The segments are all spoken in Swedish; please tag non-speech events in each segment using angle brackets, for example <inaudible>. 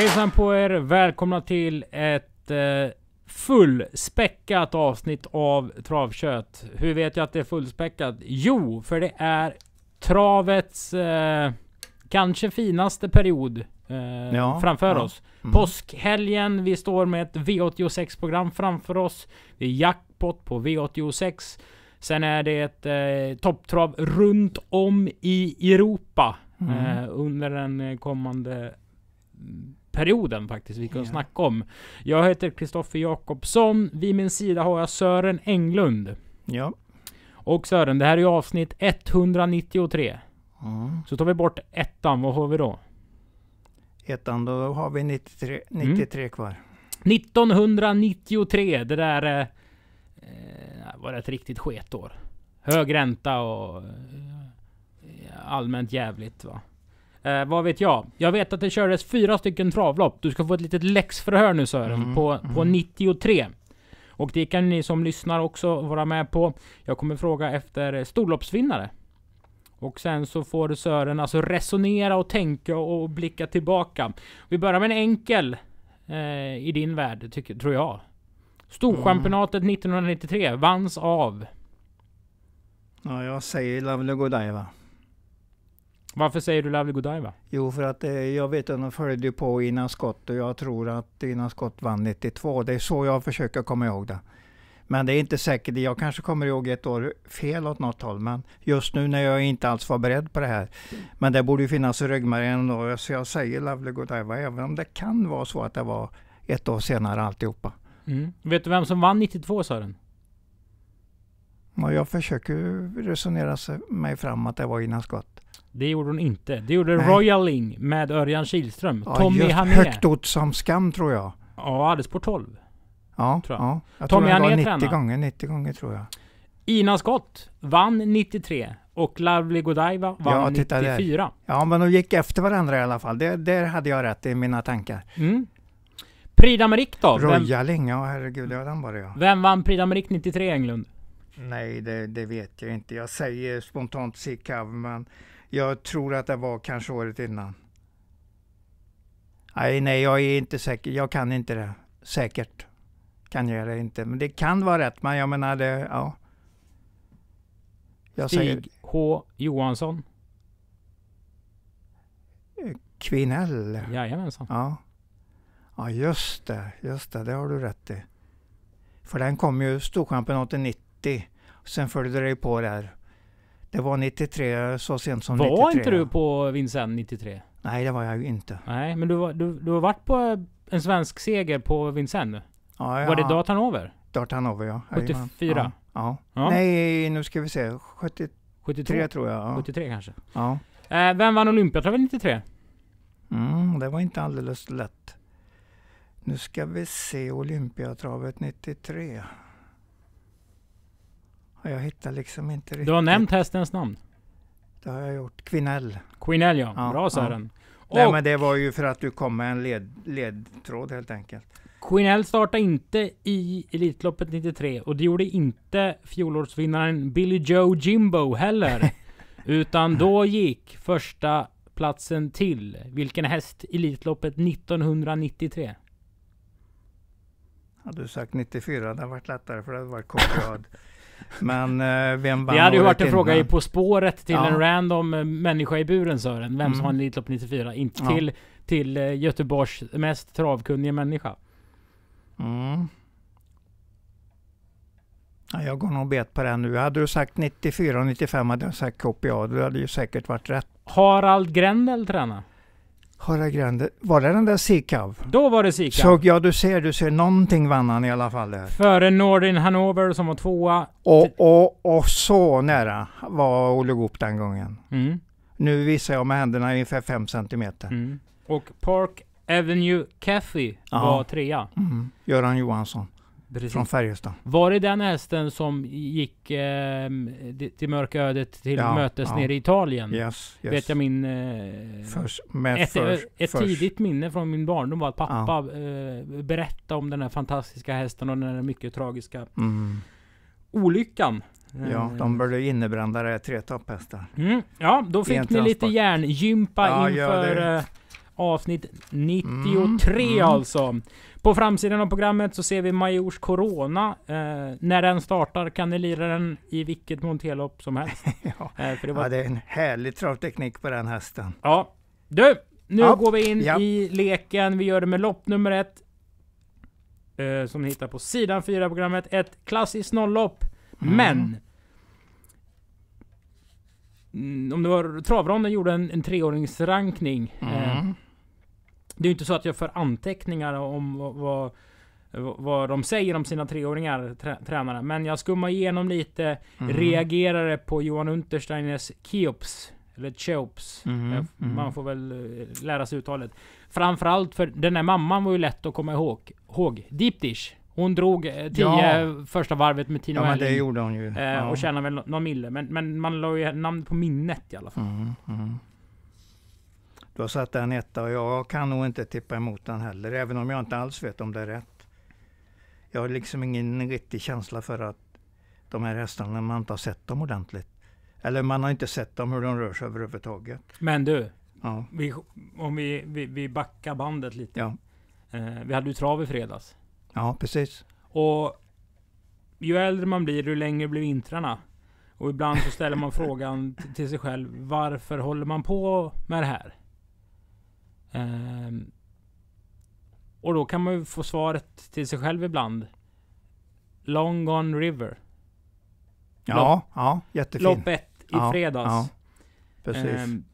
Hejsan på er! Välkomna till ett eh, fullspäckat avsnitt av Travkött. Hur vet jag att det är fullspäckat? Jo, för det är travets eh, kanske finaste period eh, ja, framför ja. oss. Mm. Påskhelgen, vi står med ett V86 program framför oss. Det är jackpot på V86. Sen är det ett eh, topptrav runt om i Europa mm. Eh, under den eh, kommande perioden faktiskt. Vi kan ja. snacka om. Jag heter Kristoffer Jakobsson. Vid min sida har jag Sören Englund. Ja. Och Sören, det här är ju avsnitt 193. Mm. Så tar vi bort ettan, vad har vi då? Ettan, då har vi 93, 93 mm. kvar. 1993, det där eh, eh var det ett riktigt sketår. Hög ränta och eh, allmänt jävligt va. Eh, vad vet jag? Jag vet att det kördes fyra stycken travlopp. Du ska få ett litet läxförhör nu Sören, mm. på, mm. på 93. Och det kan ni som lyssnar också vara med på. Jag kommer fråga efter storloppsvinnare. Och sen så får Sören alltså resonera och tänka och blicka tillbaka. Vi börjar med en enkel eh, i din värld, tycker, tror jag. Storchampionatet mm. 1993 vanns av... Ja, jag säger Love Godiva. Varför säger du Lovely Godiva? Jo, för att eh, jag vet att de följde på innan skott och jag tror att innan skott vann 92. Det är så jag försöker komma ihåg det. Men det är inte säkert. Jag kanske kommer ihåg ett år fel åt något håll. Men just nu när jag inte alls var beredd på det här. Men det borde ju finnas i ryggmärgen då. Så jag säger Lovely Godiva även om det kan vara så att det var ett år senare alltihopa. Mm. Vet du vem som vann 92 Sören? Mm. Och jag försöker resonera mig fram att det var innan skott. Det gjorde hon inte. Det gjorde Nej. Royaling med Örjan Kihlström. Ja, Tommy Hané. Högt åt som skam tror jag. Ja, alldeles på 12. Ja, tror jag. ja. jag Tommy tror 90 tränade. gånger, 90 gånger tror jag. Ina Scott vann 93 och Lovely Godiva vann ja, 94. Där. Ja, men de gick efter varandra i alla fall. Det, där hade jag rätt i mina tankar. Mm. Prix d'Amérique då? Royaling, ja herregud, ja den var det ja. Vem vann Prix d'Amérique 93 Englund? Nej, det, det, vet jag inte. Jag säger spontant Sick men jag tror att det var kanske året innan. Nej, nej, jag är inte säker. Jag kan inte det. Säkert kan jag det inte. Men det kan vara rätt, men jag menar det, ja. Jag Stig säger... H Johansson. Kvinnell? Jajamensan. Ja. ja, just det. Just det, det har du rätt i. För den kom ju Storchampionatet 90 90. Sen följde det ju på där. Det var 93, så sent som var 93. Var inte du på Vincennes 93? Nej, det var jag ju inte. Nej, men du, var, du, du har varit på en svensk seger på Vincennes? Ja, ja. Var det Dartanover? Dartanover, ja. 74? Ja. ja. Nej, nu ska vi se. 73 72? tror jag. 73 kanske? Ja. Eh, vem vann Olympiatravet 93? Mm, det var inte alldeles lätt. Nu ska vi se Olympiatravet 93. Och jag hittar liksom inte riktigt. Du har nämnt hästens namn? Det har jag gjort. Quinell. Quinell ja. ja Bra Sören. Ja. Nej men det var ju för att du kom med en led, ledtråd helt enkelt. Quinell startade inte i Elitloppet 93 och det gjorde inte fjolårsvinnaren Billy Joe Jimbo heller. <laughs> utan då gick första platsen till vilken häst i Elitloppet 1993? Hade du sagt 94 det hade varit lättare för det hade varit kopplad. <laughs> Men eh, vem vann Det hade ju varit en fråga i På spåret till ja. en random eh, människa i buren Sören. Vem mm. som vann Elitlopp 94. Inte ja. till, till eh, Göteborgs mest travkunniga människa. Mm. Ja, jag går nog bet på den nu. Hade du sagt 94 och 95 hade jag sagt KPA. Du hade ju säkert varit rätt. Harald Grendel tränar. Harald Grande. Var det den där Sikav? Då var det Sikav. Så ja, du ser, du ser någonting vann han i alla fall där. Före Nordin Hannover som var tvåa. Och, och, och så nära var Olle Goop den gången. Mm. Nu visar jag med händerna ungefär 5 cm. Mm. Och Park Avenue Cafe var trea. Mm. Göran Johansson. Precis. Från Färjestad. Var det den hästen som gick eh, till mörka ödet till ja, mötes ja. nere i Italien? Yes, yes. Vet jag min... Eh, Förs, ett, first, ett first. tidigt minne från min barndom var att pappa ja. eh, berättade om den här fantastiska hästen och den här mycket tragiska mm. olyckan. Ja, eh, de började innebrända det tre topphästar. Mm, ja, då fick ni lite järngympa ja, inför... Ja, Avsnitt 93 mm. mm. alltså. På framsidan av programmet så ser vi Majors Corona. Eh, när den startar kan ni lira den i vilket monterlopp som helst. <laughs> ja. Eh, det var... ja, det är en härlig travteknik på den hästen. Ja. Du! Nu ja. går vi in ja. i leken. Vi gör det med lopp nummer ett. Eh, som ni hittar på sidan 4 programmet. Ett klassiskt nolllopp. Mm. Men! Mm, om det var travronden gjorde en, en treåringsrankning. Eh, mm. Eh, det är ju inte så att jag för anteckningar om vad, vad de säger om sina treåringar, trä, tränarna. Men jag skummar igenom lite, mm. reagerade på Johan Untersteiners Keops. Eller Cheops. Mm. Mm. Man får väl eh, lära sig uttalet. Framförallt för den där mamman var ju lätt att komma ihåg. ihåg. Dish. Hon drog eh, tio ja. första varvet med Tino Ja men det gjorde hon ju. Ja. Och tjänade väl någon mille. Men, men man la ju namn på minnet i alla fall. Mm. Då satte han etta och jag kan nog inte tippa emot den heller, även om jag inte alls vet om det är rätt. Jag har liksom ingen riktig känsla för att de här hästarna, man inte har sett dem ordentligt. Eller man har inte sett dem hur de rör sig överhuvudtaget. Men du, ja. vi, om vi, vi, vi backar bandet lite. Ja. Eh, vi hade ju trav i fredags. Ja, precis. Och ju äldre man blir, ju längre blir vintrarna. Och ibland så ställer man <laughs> frågan till sig själv, varför håller man på med det här? Um, och då kan man ju få svaret till sig själv ibland. Long Gone River. Ja, lopp, ja, jättefin. Lopp ett i ja, fredags. Ja, precis. Um,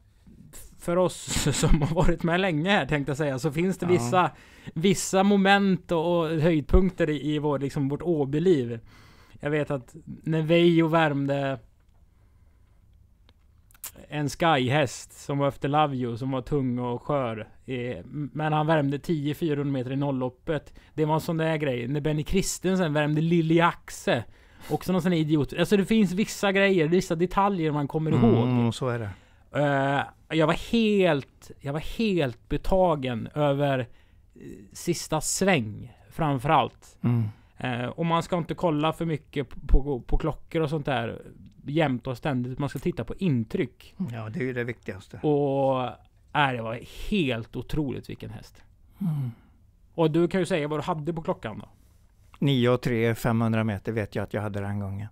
för oss <laughs> som har varit med länge här tänkte jag säga, så finns det ja. vissa, moment och, höjdpunkter i, i vår, liksom, vårt Åbyliv. Jag vet att när Veijo värmde en skyhäst som var efter Lavio som var tung och skör. Eh, men han värmde 10-400 meter i nollloppet. Det var en sån där grej. När Benny Christensen värmde Lilly Axe. Också någon sån där idiot. Alltså det finns vissa grejer, vissa detaljer man kommer mm, ihåg. så är det. Eh, jag var helt, jag var helt betagen över eh, sista sväng. Framförallt. Mm. Eh, och man ska inte kolla för mycket på, på, på klockor och sånt där jämt och ständigt. Man ska titta på intryck. Mm. Ja, det är ju det viktigaste. Och äh, det var helt otroligt vilken häst. Mm. Och du kan ju säga vad du hade på klockan då? 9 och 3, 500 meter vet jag att jag hade den gången.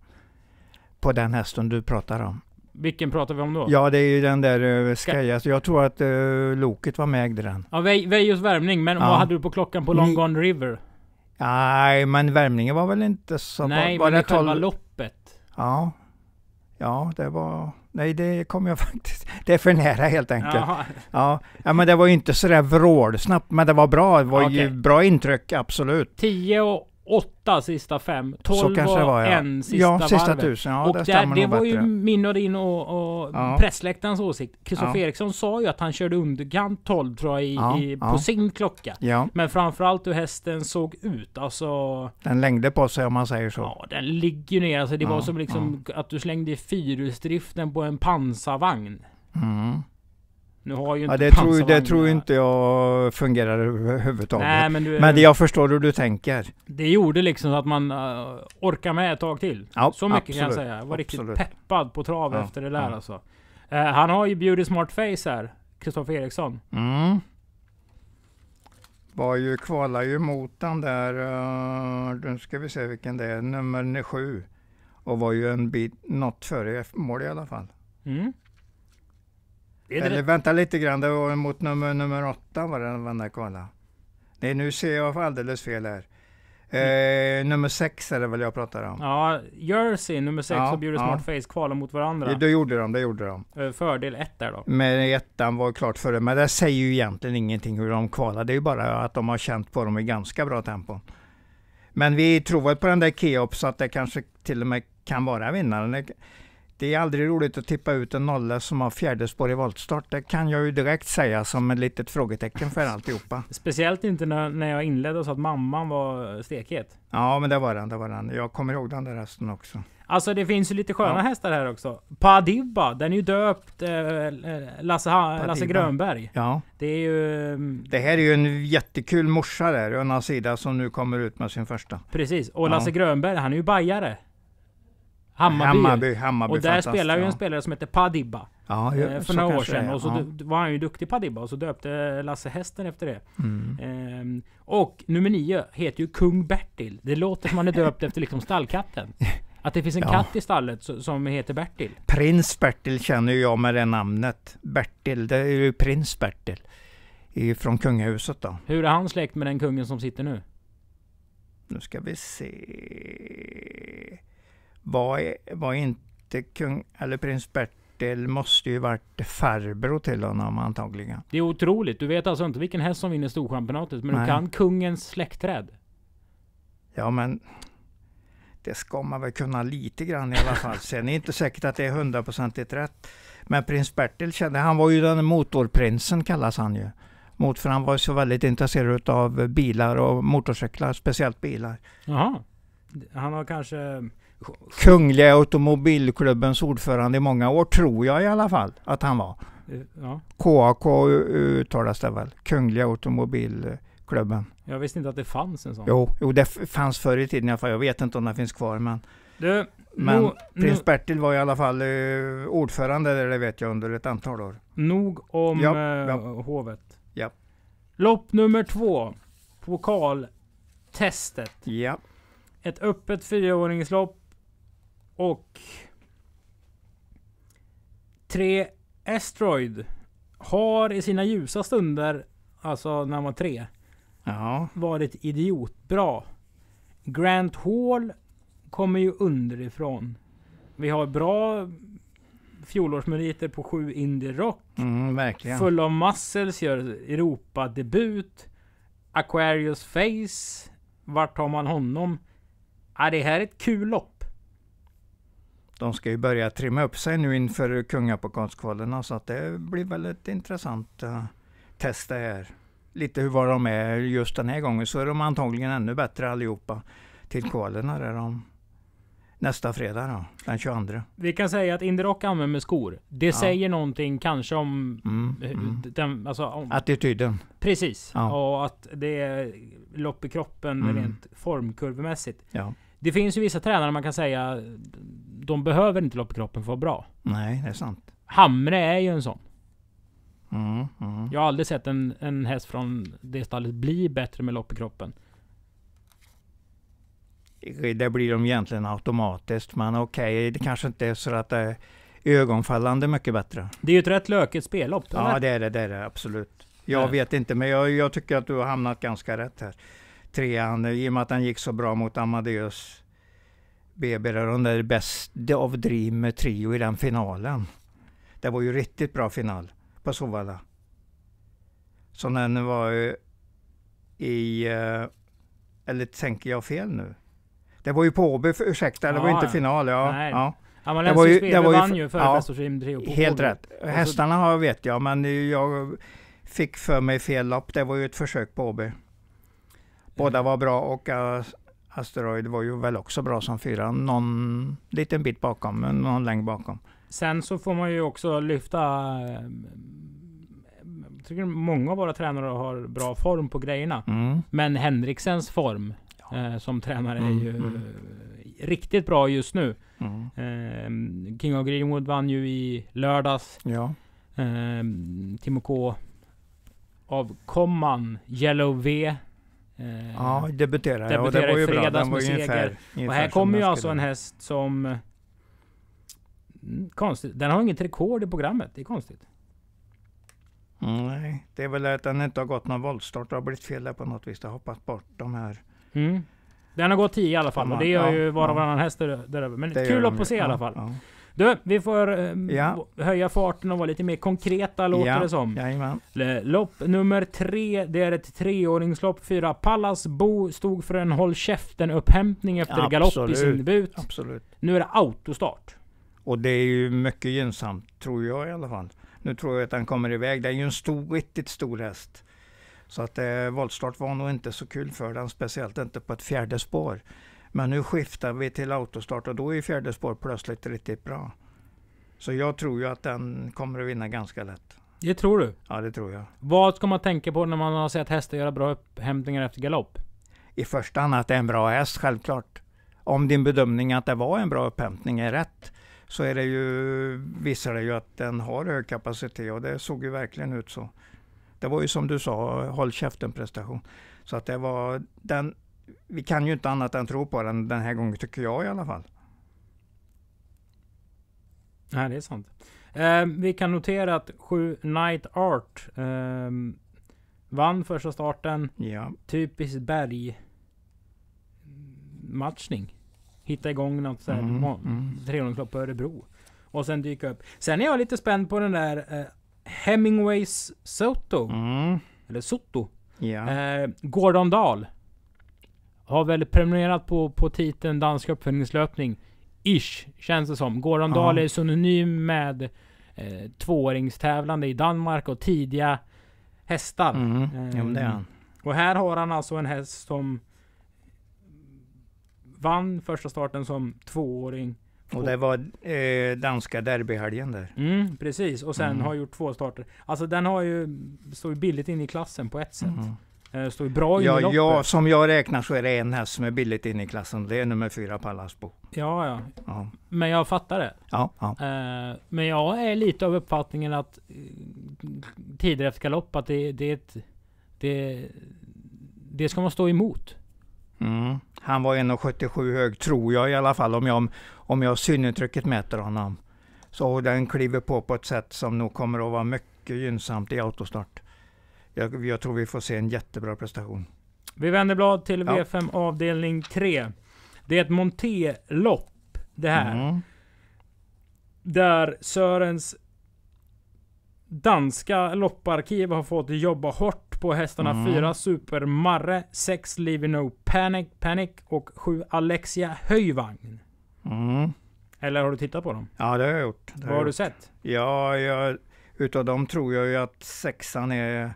På den hästen du pratar om. Vilken pratar vi om då? Ja, det är ju den där uh, eh, Skaja. jag tror att uh, Loket var med ägde den. Ja, Vejos värmning. Men ja. vad hade du på klockan på Long Gone River? Nej, men värmningen var väl inte så... Nej, var, var men det, det själva loppet. Ja. Ja, det var... Nej, det kom jag <laughs> faktiskt... Det är för nära helt enkelt. Ja. ja, men det var ju inte sådär vrålsnabbt, men det var bra. Det var okay. ju bra intryck, absolut. 10 och åtta sista fem, tolv var, var ja. en sista ja, varvet. Sista tusen, ja, och där, det var bättre. ju min och din och, och ja. pressläktarens åsikt. Kristoffer ja. Eriksson sa ju att han körde underkant 12 tror jag i, ja. i på sin klocka. Men framförallt hur hästen såg ut. Alltså, den längde på sig om man säger så. Ja, den ligger ner. Alltså, det var som liksom att du slängde fyrhjulsdriften på en pansarvagn. Mm. Nu har ju inte ja, det, tror, det tror inte jag fungerar överhuvudtaget. Nej, men, du, men jag förstår hur du tänker. Det gjorde liksom att man uh, orkar med ett tag till. Ja, så mycket absolut, kan jag säga. Jag var absolut. riktigt peppad på trav ja, efter det där ja. alltså. Uh, han har ju bjudit smart face här, Kristoffer Eriksson. Mm. Var ju, kvalar ju mot den där, uh, nu ska vi se vilken det är, nummer sju. Och var ju en bit, något före mål i alla fall. Mm. Eller vänta lite grann, det var mot nummer, nummer åtta var den vända kvala. Nej, nu ser jag alldeles fel här. Eh, nummer 6 är det väl jag pratar om? Ja, Jersey nummer 6 ja, och Beauty ja. Smart Face kvalar mot varandra. Det, det gjorde de, det gjorde de. Eh, fördel 1 där då? Men ettan var klart före, men det säger ju egentligen ingenting hur de kvalar. Det är ju bara att de har känt på dem i ganska bra tempo. Men vi tror väl på den där Keops att det kanske till och med kan vara vinnaren. Det är aldrig roligt att tippa ut en nolla som har fjärde spår i voltstart. Det kan jag ju direkt säga som ett litet frågetecken för alltihopa. <laughs> Speciellt inte när, jag inledde och sa att mamman var stekhet. Ja, men det var den. Det var den. Jag kommer ihåg den där hästen också. Alltså det finns ju lite sköna ja. hästar här också. Padibba, den är ju döpt eh, Lasse, Lasse Grönberg. Ja. Det är ju... Mm, det här är ju en jättekul morsa där, Önas Sida, som nu kommer ut med sin första. Precis, och Lasse ja. Grönberg han är ju bajare. Hammarby. Hammarby, Hammarby och där spelar ju en spelare som heter Padibba. Ja, eh, jag, för några år sedan. Och så var han ju duktig Padibba och så döpte eh, Lasse Hästen efter det. Mm. Ehm, och nummer nio heter ju Kung Bertil. Det låter som han är döpt <laughs> efter liksom stallkatten. Att det finns en ja. katt i stallet som heter Bertil. Prins Bertil känner ju jag med det namnet. Bertil, det är ju prins Bertil. Från kungahuset då. Hur är han släkt med den kungen som sitter nu? Nu ska vi se var, var inte kung, eller prins Bertil måste ju varit farbror till honom antagligen. Det är otroligt. Du vet alltså inte vilken häst som vinner Storchampionatet, men Nej. du kan kungens släktträd. Ja, men det ska man väl kunna lite grann i alla fall. Sen är det inte säkert att det är hundraprocentigt rätt. Men prins Bertil kände, han var ju den motorprinsen kallas han ju. Mot, för han var så väldigt intresserad av bilar och motorcyklar, speciellt bilar. Jaha. Han har kanske Kungliga Automobilklubbens ordförande i många år, tror jag i alla fall att han var. Eh, ja. KAK uttalas det väl? Kungliga Automobilklubben. Jag visste inte att det fanns en sån. Jo, jo det fanns förr i tiden i alla fall. Jag vet inte om den finns kvar. Men, du, men no, prins no, Bertil var i alla fall eh, ordförande där, det vet jag, under ett antal år. Nog om ja, eh, ja. hovet. Ja. Lopp nummer två. Pokaltestet. Ja. Ett öppet fyraåringslopp och... Tre Asteroid har i sina ljusa stunder, alltså när man var tre, ja. varit idiotbra. Grant Hall kommer ju underifrån. Vi har bra fjolårsmeriter på sju indie rock. Mm, verkligen. Full av muscles gör Europa-debut. Aquarius Face. Vart tar man honom? Ja, det här är ett kul lopp de ska ju börja trimma upp sig nu inför kungapokalskvalerna så alltså att det blir väl ett intressant uh, test det här. Lite hur var de är just den här gången så är de antagligen ännu bättre allihopa till kvalerna där de nästa fredag då, den 22. Vi kan säga att Rock använder skor. Det ja. säger någonting kanske om... Mm, eh, mm. Den, alltså, om Attityden. Precis. Ja. Och att det är lopp i kroppen mm. rent formkurvmässigt. Ja. Det finns ju vissa tränare man kan säga, de behöver inte lopp i kroppen för att vara bra. Nej, det är sant. Hamre är ju en sån. Mm, mm. Jag har aldrig sett en, en häst från det stallet bli bättre med lopp i kroppen. Det blir de egentligen automatiskt, men okej, okay, det kanske inte är så att det är ögonfallande mycket bättre. Det är ju ett rätt lökigt spellopp. Ja, det är det, det är det absolut. Jag vet inte, men jag, jag tycker att du har hamnat ganska rätt här trean i och med att den gick så bra mot Amadeus BB. Där, de där Best of Dream Trio i den finalen. Det var ju riktigt bra final på Sovalla. Så den var ju i... Eh, eller tänker jag fel nu? Det var ju på Åby, ursäkta, ja, det var ju inte final. Ja, nej. ja. Det var ju, det var ju, vann ju förra ja, Best of Dream Trio på Helt Påby. rätt. Alltså- Hästarna har vet jag, men jag fick för mig fel lopp. Det var ju ett försök på Åby. Båda var bra och Asteroid var ju väl också bra som fyra. Någon liten bit bakom, någon längd bakom. Sen så får man ju också lyfta... Eh, jag tycker många av våra tränare har bra form på grejerna. Mm. Men Henriksens form eh, som tränare mm. är ju mm. riktigt bra just nu. Eh, King of Greenwood vann ju i lördags. Ja. Eh, Timo K avkomman Yellow V Eh, ja, debuterade, debuterade och det var ju fredags bra. Den var med seger. Ungefär, ungefär och här kommer ju alltså en häst som... Mm, konstigt. Den har inget rekord i programmet. Det är konstigt. Mm, nej, det är väl att den inte har gått någon voltstart. Det har blivit fel där på något vis. Det har hoppat bort de här. Mm. Den har gått 10 i alla fall. och det gör ja, ju var och varannan ja. häst där, där över. Men det kul att få se i alla fall. Ja, du, vi får eh, ja. höja farten och vara lite mer konkreta låter ja. det som. Jajamän. Lopp nummer tre, det är ett treåringslopp. Fyra Pallas Bo stod för en håll käften-upphämtning efter Absolut. galopp i sin debut. Absolut. Nu är det autostart. Och det är ju mycket gynnsamt, tror jag i alla fall. Nu tror jag att den kommer iväg. Det är ju en stor, riktigt stor häst. Så att eh, voltstart var nog inte så kul för den, speciellt inte på ett fjärde spår. Men nu skiftar vi till autostart och då är fjärde spår plötsligt riktigt bra. Så jag tror ju att den kommer att vinna ganska lätt. Det tror du? Ja, det tror jag. Vad ska man tänka på när man har sett hästar göra bra upphämtningar efter galopp? I första hand att det är en bra häst, självklart. Om din bedömning att det var en bra upphämtning är rätt, så är det ju, visar det ju att den har hög kapacitet och det såg ju verkligen ut så. Det var ju som du sa, håll käften prestation. Så att det var den vi kan ju inte annat än tro på den den här gången, tycker jag i alla fall. Nej, det är sant. Eh, vi kan notera att 7 Night Art eh, vann första starten. Ja. Typisk bergmatchning. Hitta igång något sådär. Mm, mm. 300 på Örebro. Och sen dyka upp. Sen är jag lite spänd på den där eh, Hemingways Soto. Mm. Eller Soto. Ja. Eh, Gordon Dahl. Har väl prenumererat på, på titeln dansk uppföljningslöpning. Ish, känns det som. Goran Dahl är synonym med eh, tvååringstävlande i Danmark och tidiga hästar. Mm. Eh, jo, det är ehm, han. Och här har han alltså en häst som vann första starten som tvååring. Och det var eh, danska derbyhelgen där. Mm, precis, och sen mm. har gjort två starter. Alltså den har ju, står ju billigt in i klassen på ett sätt. Mm. Eh, står bra ja, i ja, som jag räknar så är det en häst som är billigt in i klassen. Det är nummer fyra Pallasbo. Ja, ja, ja. Men jag fattar det. Ja, ja. Eh, men jag är lite av uppfattningen att eh, tider efter galopp, att det, det, ett, det, det ska man stå emot. Mm. Han var 1,77 hög tror jag i alla fall om jag, om jag synetrycket mäter honom. Så den kliver på på ett sätt som nog kommer att vara mycket gynnsamt i autostart jag, jag tror vi får se en jättebra prestation. Vi vänder blad till ja. V5 avdelning 3. Det är ett Monté-lopp det här. Mm. Där Sörens danska lopparkiv har fått jobba hårt på hästarna mm. 4 Super Marre, 6 Leave No Panic, Panic och 7 Alexia Höjvagn. Mm. Eller har du tittat på dem? Ja det har jag gjort. Vad har, har du sett? Ja, jag, utav dem tror jag ju att sexan är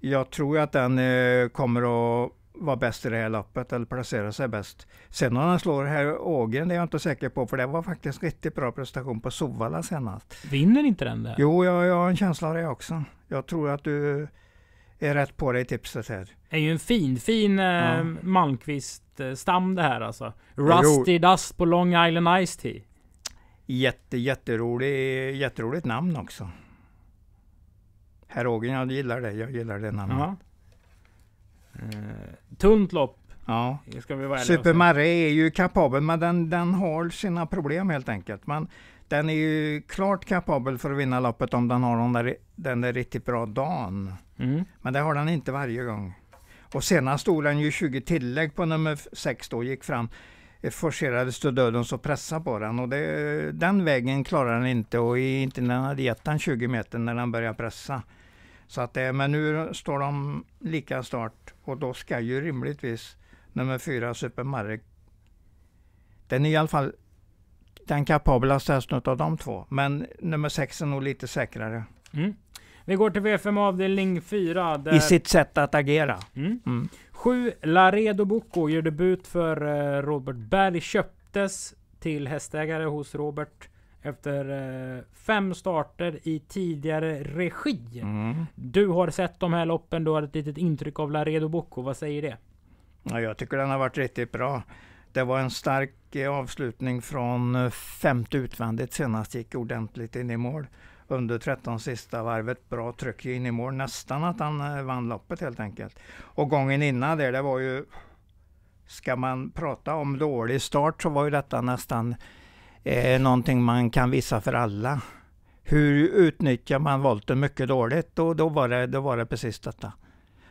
jag tror att den eh, kommer att vara bäst i det här loppet, eller placera sig bäst. Sen om han slår här Ågren är jag inte säker på, för det var faktiskt riktigt bra prestation på Sovalla senast. Vinner inte den där? Jo, jag, jag har en känsla av det också. Jag tror att du är rätt på dig i tipset här. Det är ju en fin, fin eh, ja. eh, Malmqvist-stam det här alltså. Rusty jo. Dust på Long Island Ice Tea. Jätte, jätterolig, jätteroligt namn också. Herr Ågren, jag gillar det. Jag gillar det namnet. Ja. Eh, tunt lopp. Ja. Super Marais är ju kapabel, men den, den har sina problem helt enkelt. Men den är ju klart kapabel för att vinna loppet om den har den där, den där riktigt bra dagen. Mm. Men det har den inte varje gång. Och senast stod den ju 20 tillägg på nummer 6 då, gick fram eh, forcerades till döden så pressade på den och det, den vägen klarar den inte och inte när den hade gett den 20 meter när den började pressa. Så att det, men nu står de lika start och då ska ju rimligtvis nummer fyra Super Mario den är i alla fall den kapablaste hästen av de två. Men nummer sex är nog lite säkrare. Mm. Vi går till V5 avdelning 4. Där... I sitt sätt att agera. Mm. Mm. Sju Laredo Bocco gör debut för eh, Robert Berg. Köptes till hästägare hos Robert efter eh, fem starter i tidigare regi. Mm. Du har sett de här loppen, du har ett litet intryck av Laredo Bocco. Vad säger det? Ja, jag tycker den har varit riktigt bra. Det var en stark eh, avslutning från eh, femte utvändigt senast. Gick ordentligt in i mål under 13 sista varvet. Bra tryck in i mål. Nästan att han vann loppet helt enkelt. Och gången innan där, det var ju... Ska man prata om dålig start så var ju detta nästan är eh, någonting man kan visa för alla. Hur utnyttjar man volten mycket dåligt? Och då var det, då var det precis detta.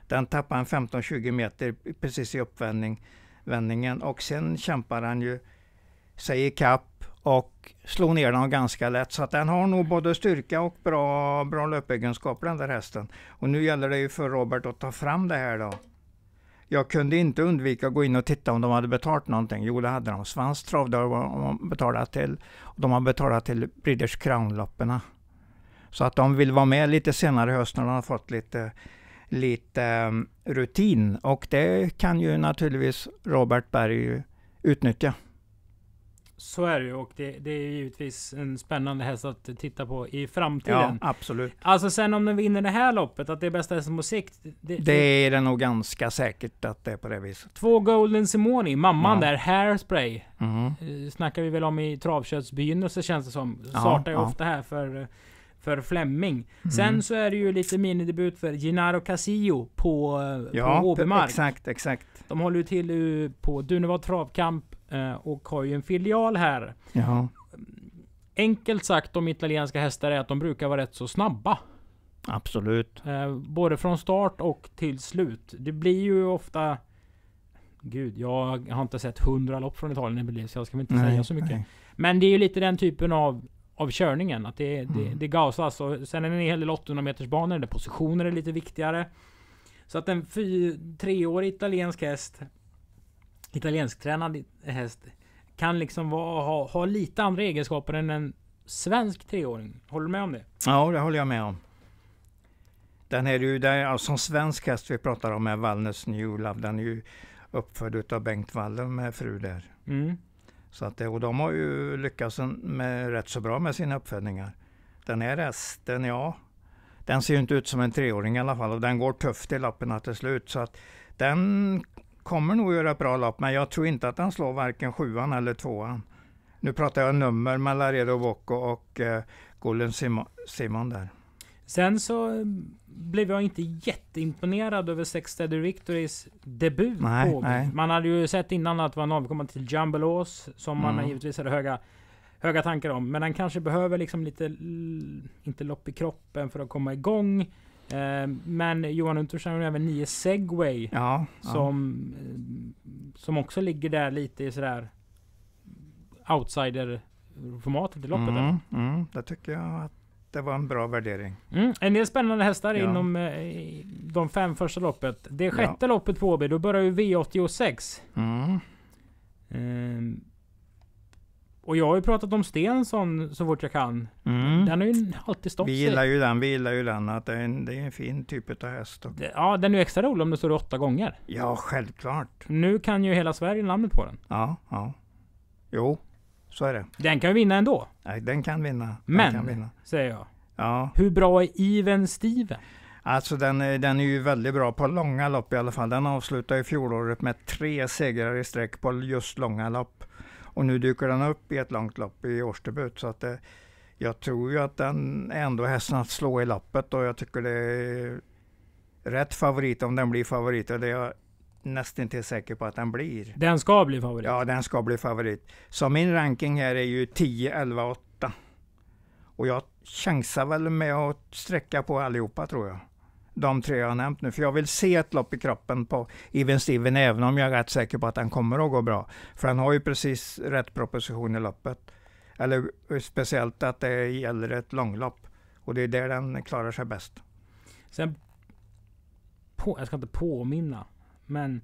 Den tappade han 15-20 meter precis i uppvändningen och sen kämpar han ju sig i kapp och slog ner den ganska lätt. Så att den har nog både styrka och bra, bra löpegenskaper den där hästen. Och nu gäller det ju för Robert att ta fram det här då. Jag kunde inte undvika att gå in och titta om de hade betalat någonting. Jo, det hade de. Svanstrav, det har de betalat till. De har betalat till British Crown-loppen. Så att de vill vara med lite senare i höst när de har fått lite, lite ehm, rutin. Och det kan ju naturligtvis Robert Berg utnyttja. Så är det ju och det, det, är givetvis en spännande häst att titta på i framtiden. Ja, absolut. Alltså sen om den vinner det här loppet, att det är bästa hästen på sikt. Det, det är det nog ganska säkert att det är på det viset. Två Golden Simoni, mamman ja. där, Hairspray. Mm. Eh, snackar vi väl om i travköttsbegynnelse känns det som. Startar ja, ju ofta här för eh, för Flemming. Mm. Sen så är det ju lite minidebut för Gennaro Casillo på, eh, ja, på Åbymark. Exakt, exakt. De håller ju till på Dunevad Travkamp eh, och har ju en filial här. Ja. Enkelt sagt om italienska hästar är att de brukar vara rätt så snabba. Absolut. Eh, både från start och till slut. Det blir ju ofta... Gud, jag har inte sett hundra lopp från Italien i så jag ska väl inte nej, säga så mycket. Nej. Men det är ju lite den typen av av körningen. Att det, mm. det, det gasas. Och sen är det en hel del 800 meters banor där positioner är lite viktigare. Så att en fy, treårig italiensk häst Italiensktränad häst kan liksom vara, ha, ha lite andra egenskaper än en svensk treåring. Håller du med om det? Ja, det håller jag med om. Den är ju, den, ja, som svensk häst vi pratar om är Wallnäs New Love. Den är ju uppfödd av Bengt Wallen med fru där. Mm. Så att det, och de har ju lyckats med, rätt så bra med sina uppfödningar. Den här resten, ja, den ser ju inte ut som en treåring i alla fall och den går tufft i lappen till slut. Så att den kommer nog göra ett bra lopp, men jag tror inte att den slår varken sjuan eller tvåan. Nu pratar jag nummer mellan Laredo Bocco och eh, Golden Simon, Simon där. Sen så blev jag inte jätteimponerad över Sex Sexsteady Victorys debut. Nej, nej. Man hade ju sett innan att det var en avkomma till Jumbelos som mm. man givetvis hade höga, höga tankar om. Men han kanske behöver liksom lite, inte lopp i kroppen för att komma igång. Eh, men Johan Untersen har även nio Segway. Ja, som, ja. Eh, som också ligger där lite i sådär outsider formatet i loppet. Mm, mm, det tycker jag att det var en bra värdering. Mm, en del spännande hästar ja. inom eh, de fem första loppet. Det sjätte ja. loppet på Åby, då börjar ju V86. Mm. Ehm, och jag har ju pratat om Stensson så fort jag kan. Mm. Den har ju alltid stått Vi gillar sig. ju den, vi gillar ju den. Att det, är en, det är en fin typ av häst. Och... ja, den är ju extra rolig om det står åtta gånger. Ja, självklart. Nu kan ju hela Sverige namnet på den. Ja, ja. Jo, så är det. Den kan ju vinna ändå. Den kan vinna. Den Men, kan vinna. säger jag. Ja. Hur bra är Even Steven? Alltså den, den är ju väldigt bra på långa lopp i alla fall. Den avslutade fjolåret med tre segrar i sträck på just långa lopp. Och nu dyker den upp i ett långt lopp i årsdebut. Så att det, jag tror ju att den är ändå hästen att slå i loppet och jag tycker det är rätt favorit om den blir favorit. det är nästintill säker på att den blir. Den ska bli favorit? Ja, den ska bli favorit. Så min ranking här är ju 10, 11, 8. Och jag chansar väl med att sträcka på allihopa tror jag. De tre jag har nämnt nu. För jag vill se ett lopp i kroppen på Even Steven, även om jag är rätt säker på att den kommer att gå bra. För han har ju precis rätt proposition i loppet. Eller speciellt att det gäller ett långlopp. Och det är där den klarar sig bäst. Sen, på, jag ska inte påminna men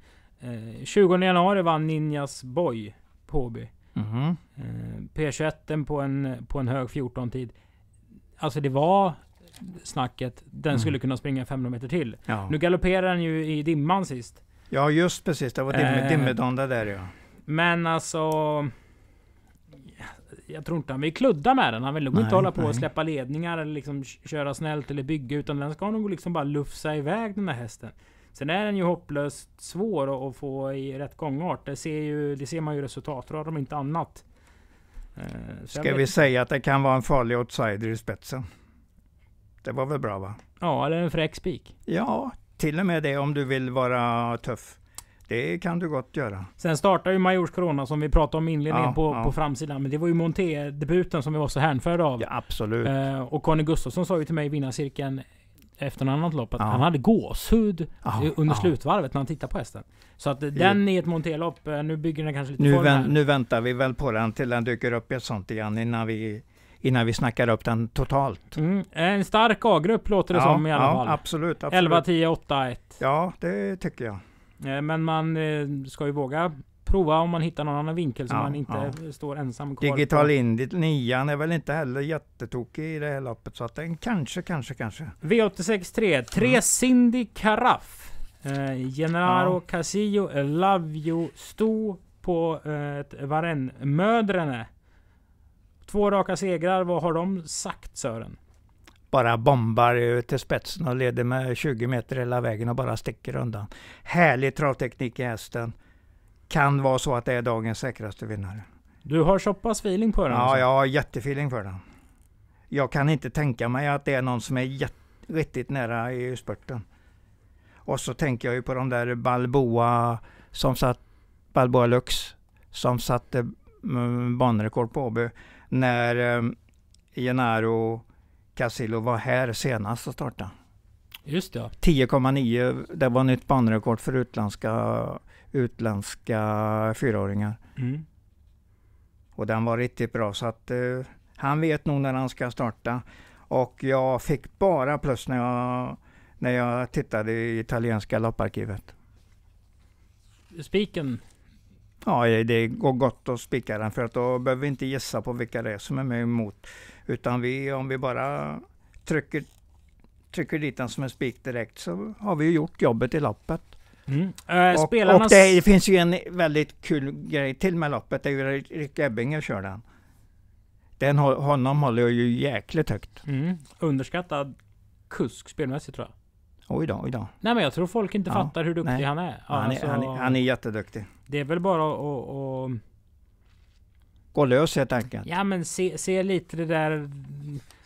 eh, 20 januari vann Ninjas Boy på Åby. Mm-hmm. Eh, P21 på en, på en hög 14-tid. Alltså det var snacket. Den mm. skulle kunna springa 500 meter till. Ja. Nu galopperar den ju i dimman sist. Ja just precis, det var dimm- eh. dimmedonda där ja. Men alltså... Jag tror inte han vill kludda med den. Han vill nog inte hålla på nej. och släppa ledningar eller liksom köra snällt eller bygga. Utan den ska nog liksom bara lufsa iväg den där hästen. Sen är den ju hopplöst svår att få i rätt gångart. Det ser, ju, det ser man ju resultat, resultatrad om inte annat. Eh, så Ska vi inte. säga att det kan vara en farlig outsider i spetsen? Det var väl bra va? Ja, eller en fräck spik. Ja, till och med det om du vill vara tuff. Det kan du gott göra. Sen startar ju Majors Corona som vi pratade om i inledningen ja, på, ja. på framsidan. Men det var ju Monté-debuten som vi var så hänförda av. Ja, absolut. Eh, och Conny Gustafsson sa ju till mig i vinnarcirkeln efter något annat lopp att ja. han hade gåshud ja, under ja. slutvarvet när han tittade på hästen. Så att den i ett monterlopp, eh, nu bygger den kanske lite nu, form här. nu väntar vi väl på den till den dyker upp i ett sånt igen innan vi innan vi snackar upp den totalt. Mm. En stark A-grupp låter det som i alla fall. Absolut, absolut. 11, 10, 8, 1. Ja, det tycker jag. Eh, men man eh, ska ju våga prova om man hittar någon annan vinkel så ja, man inte ja. står ensam kvar. Digital Indy nian är väl inte heller jättetokig i det här loppet. Så att den kanske, kanske, kanske. V86 3. 3 mm. Cindy Caraff. Eh, Gennaro ja. Casillo Lavio Sto på eh, Varen Mödrene. Två raka segrar. Vad har de sagt Sören? bara bombar till spetsen och leder med 20 meter hela vägen och bara sticker undan. Härlig travteknik i hästen kan vara så att det är dagens säkraste vinnare. Du har så pass feeling på den? Ja, alltså. jag har jättefeeling för den. Jag kan inte tänka mig att det är någon som är riktigt nära i spurten. Och så tänker jag ju på de där Balboa som satt Balboa Lux som satte mm, banrekord på Åby när eh, Genaro Casillo var här senast och startade. Just det. 10,9, det var nytt banrekord för utländska utländska fyraåringar. Mm. Och den var riktigt bra så att uh, han vet nog när han ska starta. Och jag fick bara plus när jag, när jag tittade i italienska lopparkivet. Spiken? Ja, det går gott att spika den för att då behöver vi inte gissa på vilka det är som är med emot. Utan vi, om vi bara trycker, trycker dit den som en spik direkt så har vi gjort jobbet i loppet. Mm. Uh, och, och det finns ju en väldigt kul grej till med loppet. Det är ju Rick Ebbinger kör den. den. Honom håller jag ju jäkligt högt. Mm. Underskattad kusk spelmässigt tror jag. Oj då, oj då. Nej men jag tror folk inte ja. fattar hur duktig Nej. han är. Ja, han, är alltså- han, är, han är jätteduktig. Det är väl bara att... att... Gå lös helt enkelt. Ja men se, se lite det där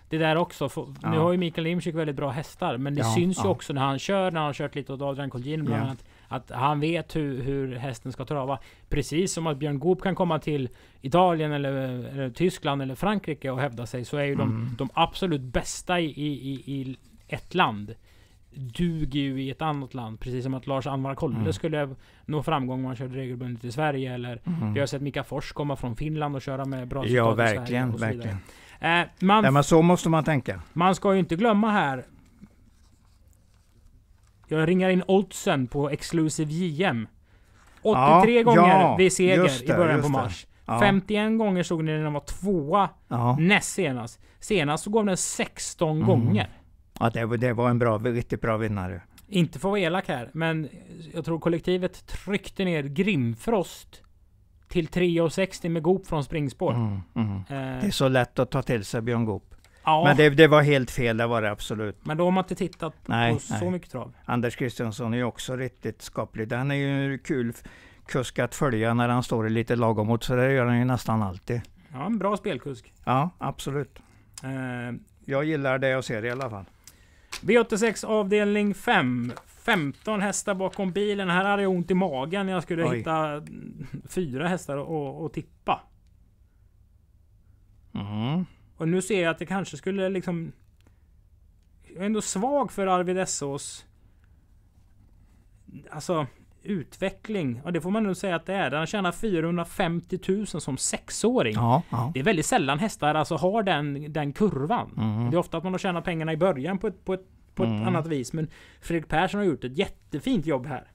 det där också. För, ja. Nu har ju Mikael Limczyk väldigt bra hästar, men det ja, syns ju också när han kör, när han har kört lite åt Adrian Colgjin bland annat. Att han vet hur, hur hästen ska trava. Precis som att Björn Goop kan komma till Italien eller, eller Tyskland eller Frankrike och hävda sig. Så är ju mm. de, de absolut bästa i, i, i ett land duger ju i ett annat land. Precis som att Lars Anwar Kolle mm. skulle nå framgång om han körde regelbundet i Sverige. Eller mm. vi har sett Mika Fors komma från Finland och köra med bra resultat ja, verkligen, i Sverige. Ja, verkligen. Eh, man, ja, men så måste man tänka. Man ska ju inte glömma här. Jag ringar in Oldsen på Exclusive JM. 83 ja, gånger ja, vid seger det, i början på mars. Ja. 51 gånger såg ni när den var tvåa ja. näst senast. Senast så gav den 16 mm. gånger. Ja, det, det var en bra, riktigt bra vinnare. Inte för att vara elak här, men jag tror kollektivet tryckte ner Grimfrost till 3,60 med Goop från springspår. Mm, mm. Eh, det är så lätt att ta till sig Björn Goop. Ja. Men det, det, var helt fel, det var det absolut. Men då har man inte tittat nej, på nej. så mycket trav. Anders Kristiansson är ju också riktigt skaplig. Den är ju kul kusk att följa när han står i lite lagom åt, så det gör han ju nästan alltid. Ja, en bra spelkusk. Ja, absolut. Eh, jag gillar det jag ser i alla fall. V86 avdelning 5. 15 hästar bakom bilen. Här hade jag ont i magen när jag skulle Oj. hitta fyra hästar och, och tippa. Mm. Och nu ser jag att det kanske skulle liksom... Jag är ändå svag för Arvid Essos... Alltså utveckling. Och det får man nog säga att det är. Den tjänar 450 000 som sexåring. Ja, ja. Det är väldigt sällan hästar alltså har den, den kurvan. Mm. Det är ofta att man har tjänat pengarna i början på ett, på ett på mm. ett annat vis. Men Fredrik Persson har gjort ett jättefint jobb här.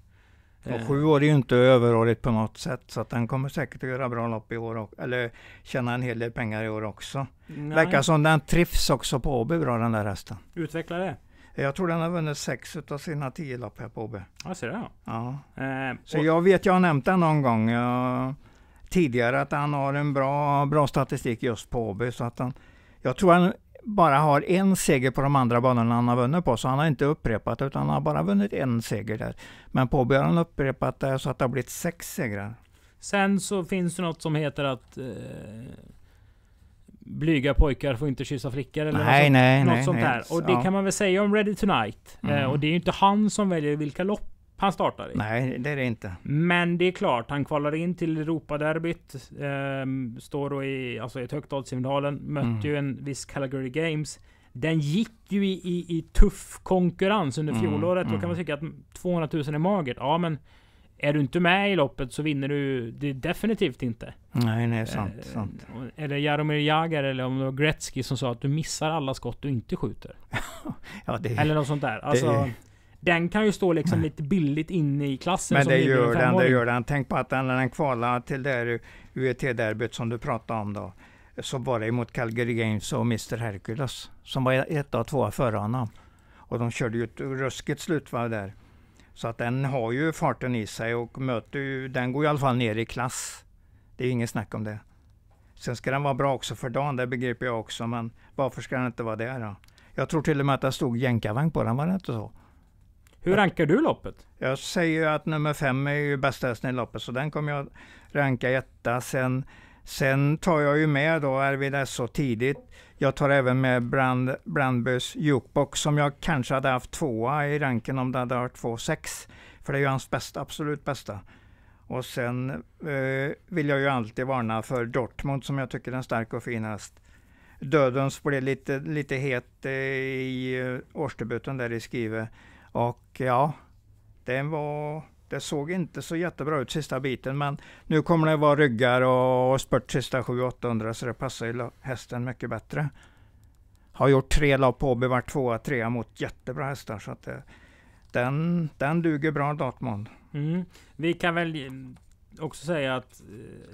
Och eh. sju år är ju inte överårigt på något sätt, så att han kommer säkert att göra bra lopp i år, och, eller tjäna en hel del pengar i år också. Nej. Verkar som den trivs också på Åby bra den där hästen. Utveckla det. Jag tror den har vunnit sex utav sina tio lopp här på Åby. Ja, ser du. Ja. Eh, så jag vet, jag har nämnt den någon gång jag, tidigare, att han har en bra, bra statistik just på Åby. Så att han, jag tror han bara har en seger på de andra banorna han har vunnit på, så han har inte upprepat utan han har bara vunnit en seger där. Men Påby har han upprepat det så att det har blivit sex segrar. Sen så finns det något som heter att eh, blyga pojkar får inte kyssa flickor eller nej, något, nej, något nej, sånt där. Och det ja. kan man väl säga om Ready Tonight. Eh, mm. Eh, och det är ju inte han som väljer vilka lopp han startar i. Nej, det är det inte. Men det är klart, han kvalar in till Europaderbyt. Eh, står då i, alltså ett högt odds Mötte mm. ju en viss Calgary Games. Den gick ju i, i, i tuff konkurrens under mm, fjolåret. Mm. Då kan mm. man tycka att 200 000 är magert. Ja, men är du inte med i loppet så vinner du det definitivt inte. Nej, nej, eh, sant. Eh, sant. Eller Jaromir Jagr eller om det var Gretzky som sa att du missar alla skott du inte skjuter. <laughs> ja, det, eller något sånt där. Alltså, det, den kan ju stå liksom lite billigt inne i klassen. Men det gör den, det gör den. Tänk på att den, när den kvalade till det UET-derbyt som du pratade om då, så var det mot Calgary Games och Mr Hercules, som var ett av två före honom. Och de körde ju ett ruskigt slutvarv där. Så att den har ju farten i sig och möter ju, den går i alla fall ner i klass. Det är inget snack om det. Sen ska den vara bra också för dagen, det begriper jag också, men varför ska den inte vara det då? Jag tror till och med att det stod jänkarvagn på den, var det inte så? Hur rankar du loppet? Jag säger ju att nummer fem är ju bästa hästen i loppet, så den kommer jag ranka etta. Sen, sen tar jag ju med då Arvid så tidigt. Jag tar även med Brand, Brandbys Jukebox som jag kanske hade haft tvåa i ranken om det hade varit två sex. För det är ju hans bästa, absolut bästa. Och sen eh, vill jag ju alltid varna för Dortmund som jag tycker är en stark och fin häst. Dödens blev lite, lite het eh, i eh, årsdebuten där i Skive. Och ja, den var... Det såg inte så jättebra ut sista biten, men nu kommer det vara ryggar och spurt sista 700-800 så det passar ju hästen mycket bättre. Har gjort tre lopp på Åby, varit tvåa, trea mot jättebra hästar. Så att det, den, den duger bra, Dartmouth. Mm. Vi kan väl också säga att eh,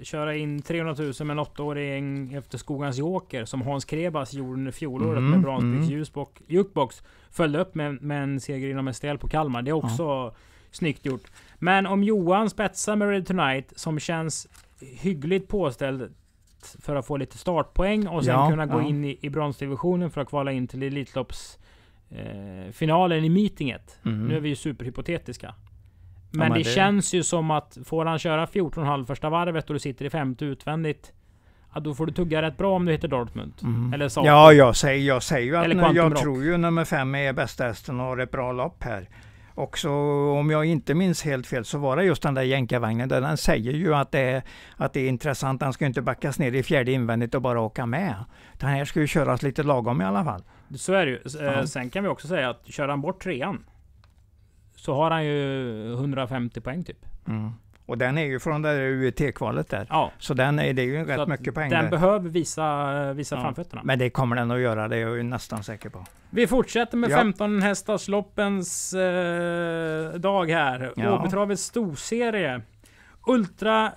köra in 300 000 med en åttaåring efter Skogans Joker som Hans Krebas gjorde under fjolåret mm, med Bransbygds mm. jukebox. Följde upp med, med en seger inom STL på Kalmar. Det är också ja. snyggt gjort. Men om Johan spetsar med Ready Tonight som känns hyggligt påställd för att få lite startpoäng och sen ja, kunna gå ja. in i, i bronsdivisionen för att kvala in till Elitloppsfinalen eh, i meetinget. Mm. Nu är vi ju superhypotetiska. Men, det, det, känns ju som att får han köra 14,5 första varvet och du sitter i femte utvändigt. Ja, då får du tugga rätt bra om du heter Dortmund. Mm. Eller Ja, jag säger, jag säger ju att nu, jag tror ju nummer fem är bästa hästen och har ett bra lopp här. Och så, om jag inte minns helt fel så var det just den där jänkarvagnen. Där den säger ju att det, är, att det är intressant. Den ska ju inte backas ner i fjärde invändigt och bara åka med. Den här ska ju köras lite lagom i alla fall. Så är det ju. Ja. Eh, sen kan vi också säga att kör han bort trean så har han ju 150 poäng typ. Mm. Och den är ju från det där UET-kvalet där. Ja. Så den är, det är ju rätt mycket poäng. Den där. behöver visa, visa ja. framfötterna. Men det kommer den att göra, det är jag ju nästan säker på. Vi fortsätter med ja. 15 hästars loppens eh, dag här. Ja. storserie. Ultra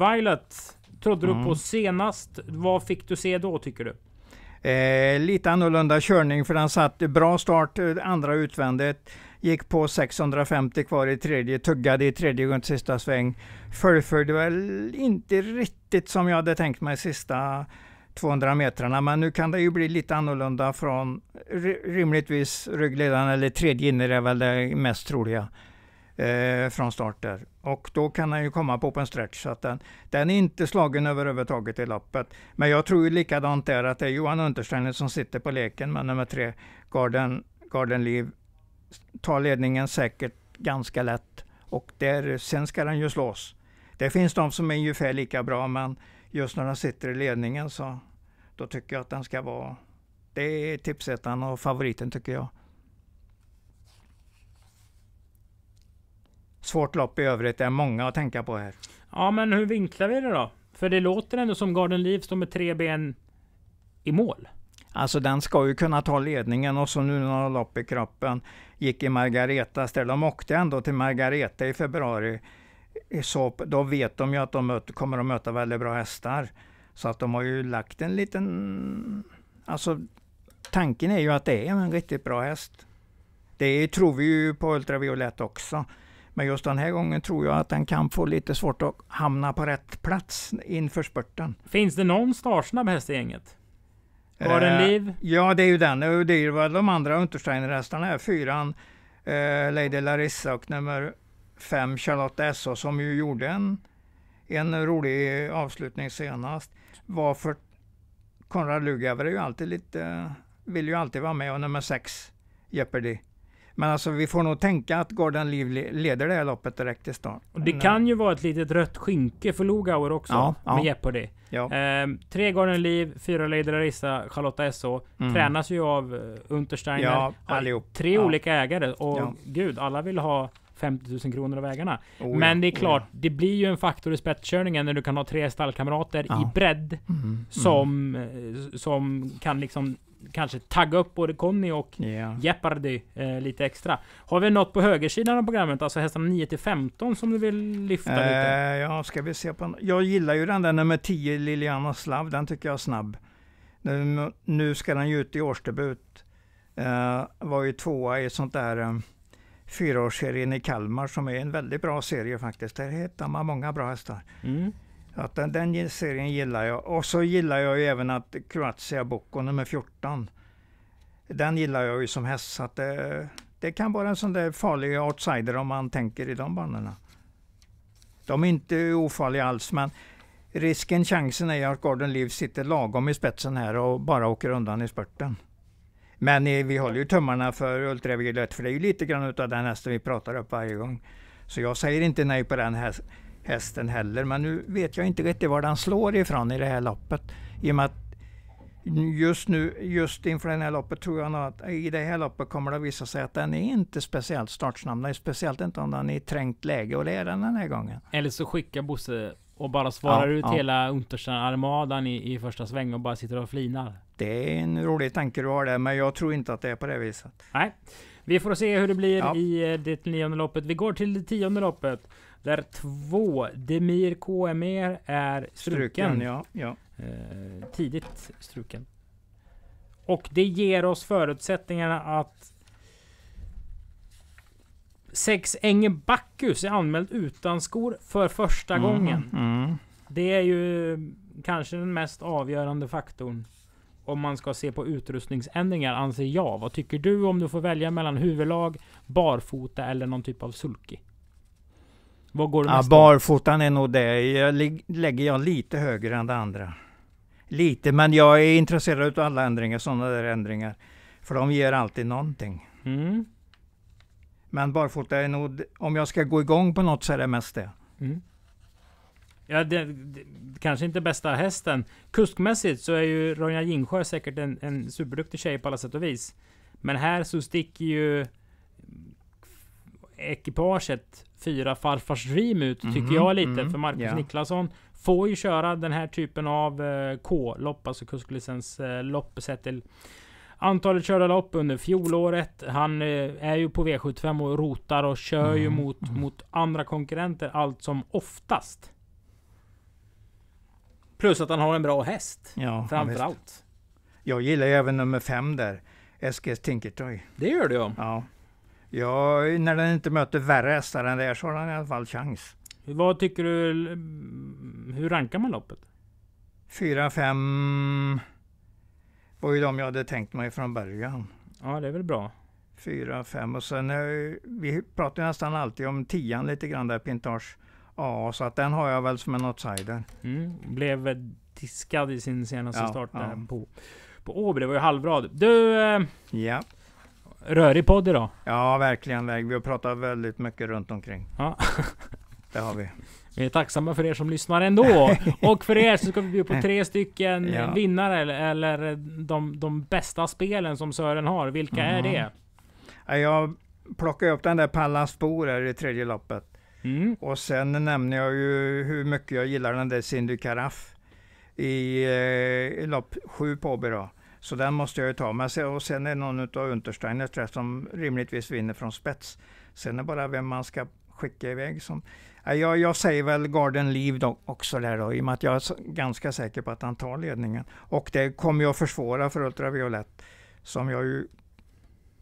Violet trodde mm. du på senast. Vad fick du se då tycker du? Eh, lite annorlunda körning för den satt bra start eh, andra utvändigt gick på 650 kvar i tredje, tuggade i tredje runt sista sväng. Fullföljde väl inte riktigt som jag hade tänkt mig sista 200 metrarna, men nu kan det ju bli lite annorlunda från rimligtvis ryggledaren eller tredje inner är väl det mest troliga eh, från start där. Och då kan han ju komma på en stretch, så att den, den är inte slagen överhuvudtaget i loppet. Men jag tror ju likadant där, att det är Johan Untersteiner som sitter på leken med nummer tre, Garden, Garden Liv, tar ledningen säkert ganska lätt och där, sen ska den ju slås. Det finns de som är ungefär lika bra men just när den sitter i ledningen så då tycker jag att den ska vara... Det är tipsettan och favoriten tycker jag. Svårt lopp i övrigt, det är många att tänka på här. Ja men hur vinklar vi det då? För det låter ändå som Garden Leaf står med tre ben i mål. Alltså den ska ju kunna ta ledningen och så nu några lopp i kroppen gick i Margaretas där. De åkte ändå till Margareta i februari. Så då vet de ju att de möter, kommer att möta väldigt bra hästar. Så att de har ju lagt en liten... Alltså tanken är ju att det är en riktigt bra häst. Det tror vi ju på ultraviolett också. Men just den här gången tror jag att den kan få lite svårt att hamna på rätt plats inför spurten. Finns det någon startsnabb häst i gänget? Var den eh, liv? Ja, det är ju den. och Det är ju vad de andra Untersteiner-hästarna är. Fyran eh, Lady Larissa och nummer fem Charlotte Esso som ju gjorde en, en rolig avslutning senast. Var Konrad Lugauer är ju alltid lite, vill ju alltid vara med och nummer sex Jeopardy. Men alltså vi får nog tänka att Gordon Liv leder det här loppet direkt till start. Och det kan eh, ju vara ett litet rött skynke för Logauer också ja, med ja. Jeopardy. Ja. Ehm, tre Gordon Liv, fyra Lady Larissa, Charlotta S.O. Mm. Tränas ju av eh, Untersteiner. Ja, allihop. Tre ja. olika ägare och ja. gud, alla vill ha 50 000 kronor av ägarna. Oh, Men det är oh, klart, oh, det blir ju en faktor i spetskörningen när du kan ha tre stallkamrater i bredd mm. som, mm. Eh, som kan liksom kanske tagga upp både Conny och yeah. Jeopardy eh, lite extra. Har vi något på högersidan av programmet, alltså hästarna 9 till 15 som du vill lyfta eh, lite? Ja, ska vi se på Jag gillar ju den där nummer 10, Liliana Slav. Den tycker jag är snabb. Nu, nu ska den ju ut i årsdebut. Eh, var ju tvåa i sånt där eh, fyraårsserien i Kalmar som är en väldigt bra serie faktiskt. Där hittar man många bra hästar. Mm. Att den, den serien gillar jag. Och så gillar jag ju även att Kroatia Bocco nummer 14. Den gillar jag ju som häst. Så att det, det kan vara en sån där farlig outsider om man tänker i de banorna. De är inte ofarliga alls, men risken, chansen är att Gordon Liv sitter lagom i spetsen här och bara åker undan i spurten. Men eh, vi håller ju tummarna för Ultraviolett, för det är ju lite grann utav den hästen vi pratar upp varje gång. Så jag säger inte nej på den hästen hästen heller. Men nu vet jag inte riktigt var den slår ifrån i det här loppet. I och med att just nu, just inför det här loppet, tror jag nog att i det här loppet kommer det att visa sig att den är inte speciellt startsnabb. Den är speciellt inte om den är i trängt läge och det är den den här gången. Eller så skickar Bosse och bara svarar ja, ut ja. hela Unterstein-armadan i, i första sväng och bara sitter och flinar. Det är en rolig tanke du har där, men jag tror inte att det är på det viset. Nej, vi får se hur det blir ja. i eh, det nionde loppet. Vi går till det tionde loppet. Där två, Demir KMR är struken. struken ja, ja. Eh, tidigt struken. Och det ger oss förutsättningarna att 6 Engebackus är anmäld utan skor för första mm, gången. Mm. Det är ju kanske den mest avgörande faktorn. Om man ska se på utrustningsändringar anser jag. Vad tycker du om du får välja mellan huvudlag, barfota eller någon typ av sulky? Vad går det ja, Barfotan är nog det. Jag lägger jag lite högre än det andra. Lite, men jag är intresserad av alla ändringar, sådana där ändringar. För de ger alltid någonting. Mm. Men barfota är nog, om jag ska gå igång på något så är det mest det. Mm. Ja, det, det, kanske inte bästa hästen. Kuskmässigt så är ju Ronja Gingsjö säkert en, en superduktig tjej på alla sätt och vis. Men här så sticker ju ekipaget fyra farfars dream ut, mm -hmm, tycker mhm, jag lite. Mm, för Marcus yeah. Niklasson får ju köra den här typen av eh, K-lopp, alltså kusklicenslopp eh, sett till antalet körda lopp under fjolåret. Han eh, är ju på V75 och rotar och kör mm, ju mot, mm. mot andra konkurrenter allt som oftast. Plus att han har en bra häst. Ja, framförallt. Jag gillar ju även nummer fem där. SGS Tinkertoy. Det gör du ja. Ja, när den inte möter värre hästar än det så har den i alla fall chans. Vad tycker du, hur rankar man loppet? Fyra, fem var ju de jag hade tänkt mig från början. Ja, det är väl bra. Fyra, fem och sen eh, vi pratar ju nästan alltid om tian lite grann där, Pintage Ja, så att den har jag väl som en outsider. Mm, blev diskad i sin senaste ja, start där ja. på, på Åby. Det var ju halvrad. Du! Eh, ja. Rörig podd idag. Ja, verkligen. Vi har pratat väldigt mycket runt omkring. Ja. Det har vi. Vi är tacksamma för er som lyssnar ändå. <laughs> Och för er så ska vi bjuda på tre stycken ja. vinnare eller, de, de bästa spelen som Sören har. Vilka mm. är mhm. det? Jag plockade upp den där Pallas Sporer i tredje loppet. Mm. Och sen nämner jag ju hur mycket jag gillar den där Cindy Karaff i, eh, i lopp sju på AB då. Så den måste jag ju ta. Men sen, och sen är det någon av Untersteiners träff som rimligtvis vinner från spets. Sen är det bara vem man ska skicka iväg. Som, jag, jag säger väl Garden Leave då, också där då, i och med att jag är ganska säker på att han tar ledningen. Och det kommer ju att försvåra för Ultraviolett, som jag ju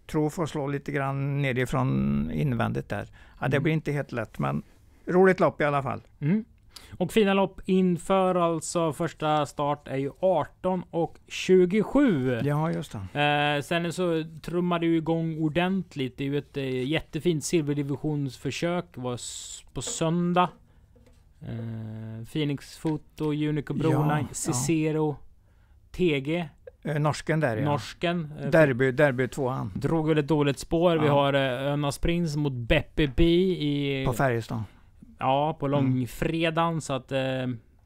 tror får slå lite grann nerifrån invändigt där. Ja, det mm. blir inte helt lätt, men roligt lopp i alla fall. Mm. Och fina lopp inför alltså första start är ju 18 och 27. Ja, just det. Eh, sen så trummar det ju igång ordentligt. Det är ju ett eh, jättefint silverdivisionsförsök. Det var på söndag. Eh, Phoenix Foto, Unico Brona, ja, Cicero, ja. TG. Eh, norsken där ja. Norsken. Eh, derby, derby tvåan. Drog väldigt dåligt spår. Ja. Vi har eh, Önas Prins mot Beppe B i... På Färjestad. Ja, på mm. långfredagen. Mm. Så att... Eh,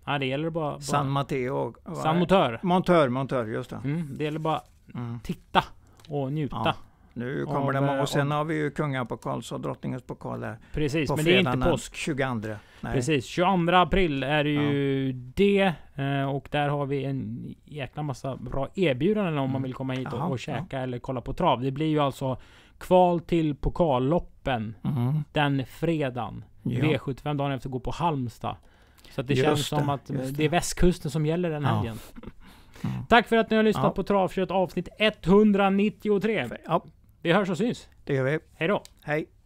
ja, det gäller bara... bara San Matteo. San Montör. Montör, Montör. Just det. Mm, det gäller bara mm. titta och njuta. Ja. Nu kommer det många. Eh, och sen har vi ju kungapokal. och drottningens pokal här. Precis, men det är inte påsk. 22. Nej. Precis, 22 april är det ju ja. det. Eh, och där har vi en jäkla massa bra erbjudanden om mm. man vill komma hit Aha, och, och käka ja. eller kolla på trav. Det blir ju alltså kval till pokallopp kuppen mm. den fredagen. V75 dagen efter går på Halmstad. Så att det just känns det, som att det. det. är västkusten som gäller den helgen. <laughs> Ja. Mm. Tack för att ni har lyssnat ja. på Travkött avsnitt 193. Ja. Vi hörs och syns. Det gör vi. Hej då. Hej.